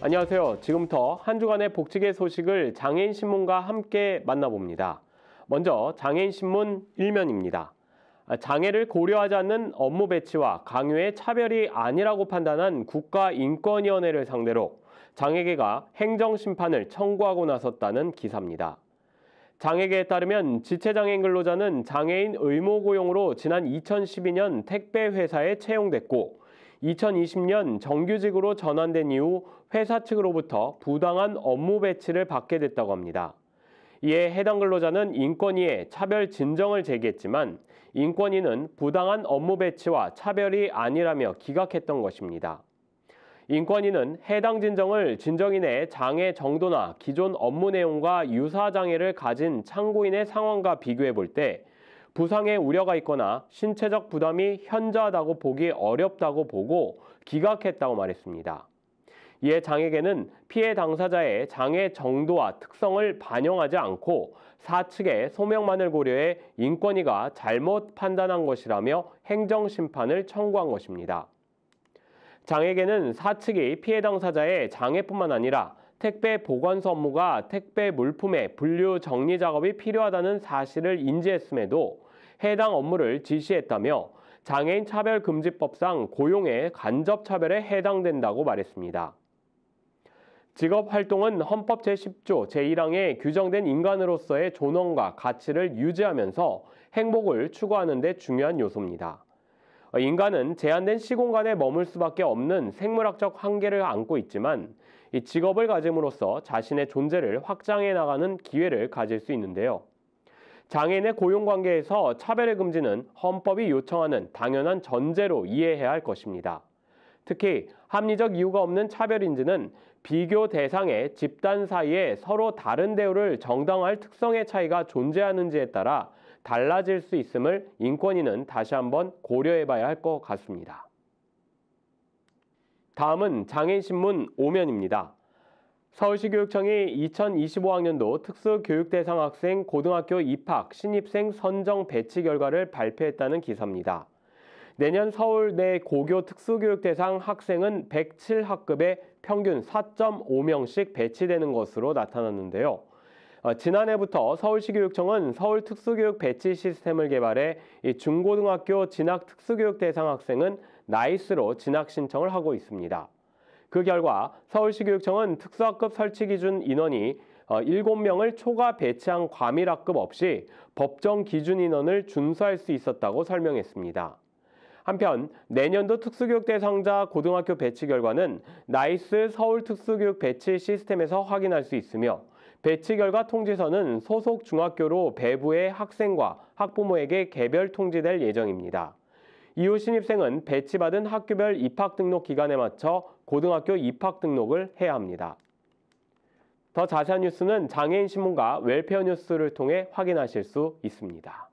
안녕하세요. 지금부터 한 주간의 복지계 소식을 장애인신문과 함께 만나봅니다. 먼저 장애인신문 1면입니다. 아, 장애를 고려하지 않는 업무 배치와 강요의 차별이 아니라고 판단한 국가인권위원회를 상대로 장애계가 행정심판을 청구하고 나섰다는 기사입니다. 장애계에 따르면 지체장애인 근로자는 장애인 의무고용으로 지난 2012년 택배회사에 채용됐고 2020년 정규직으로 전환된 이후 회사 측으로부터 부당한 업무 배치를 받게 됐다고 합니다. 이에 해당 근로자는 인권위에 차별 진정을 제기했지만 인권위는 부당한 업무 배치와 차별이 아니라며 기각했던 것입니다. 인권위는 해당 진정을 진정인의 장애 정도나 기존 업무 내용과 유사 장애를 가진 창고인의 상황과 비교해 볼때 부상의 우려가 있거나 신체적 부담이 현저하다고 보기 어렵다고 보고 기각했다고 말했습니다. 이에 장에게는 피해 당사자의 장애 정도와 특성을 반영하지 않고 사측의 소명만을 고려해 인권위가 잘못 판단한 것이라며 행정심판을 청구한 것입니다. 장에게는 사측이 피해 당사자의 장애뿐만 아니라 택배 보관소 업무가 택배 물품의 분류 정리 작업이 필요하다는 사실을 인지했음에도 해당 업무를 지시했다며 장애인 차별금지법상 고용의 간접 차별에 해당된다고 말했습니다. 직업 활동은 헌법 제10조 제1항에 규정된 인간으로서의 존엄과 가치를 유지하면서 행복을 추구하는 데 중요한 요소입니다. 인간은 제한된 시공간에 머물 수밖에 없는 생물학적 한계를 안고 있지만 이 직업을 가짐으로써 자신의 존재를 확장해 나가는 기회를 가질 수 있는데요. 장애인의 고용관계에서 차별의 금지는 헌법이 요청하는 당연한 전제로 이해해야 할 것입니다. 특히 합리적 이유가 없는 차별인지는 비교 대상의 집단 사이에 서로 다른 대우를 정당할 특성의 차이가 존재하는지에 따라 달라질 수 있음을 인권위는 다시 한번 고려해 봐야 할 것 같습니다. 다음은 장애인신문 5면입니다 서울시 교육청이 2025학년도 특수교육대상 학생 고등학교 입학 신입생 선정 배치 결과를 발표했다는 기사입니다. 내년 서울 내 고교 특수교육대상 학생은 107학급에 평균 4.5명씩 배치되는 것으로 나타났는데요. 어, 지난해부터 서울시 교육청은 서울 특수교육 배치 시스템을 개발해 중고등학교 진학 특수교육 대상 학생은 나이스로 진학 신청을 하고 있습니다. 그 결과 서울시 교육청은 특수학급 설치 기준 인원이 7명을 어, 초과 배치한 과밀학급 없이 법정 기준 인원을 준수할 수 있었다고 설명했습니다. 한편 내년도 특수교육 대상자 고등학교 배치 결과는 나이스 서울 특수교육 배치 시스템에서 확인할 수 있으며 배치 결과 통지서는 소속 중학교로 배부의 학생과 학부모에게 개별 통지될 예정입니다. 이후 신입생은 배치받은 학교별 입학 등록 기간에 맞춰 고등학교 입학 등록을 해야 합니다. 더 자세한 뉴스는 장애인 신문과 웰페어 뉴스를 통해 확인하실 수 있습니다.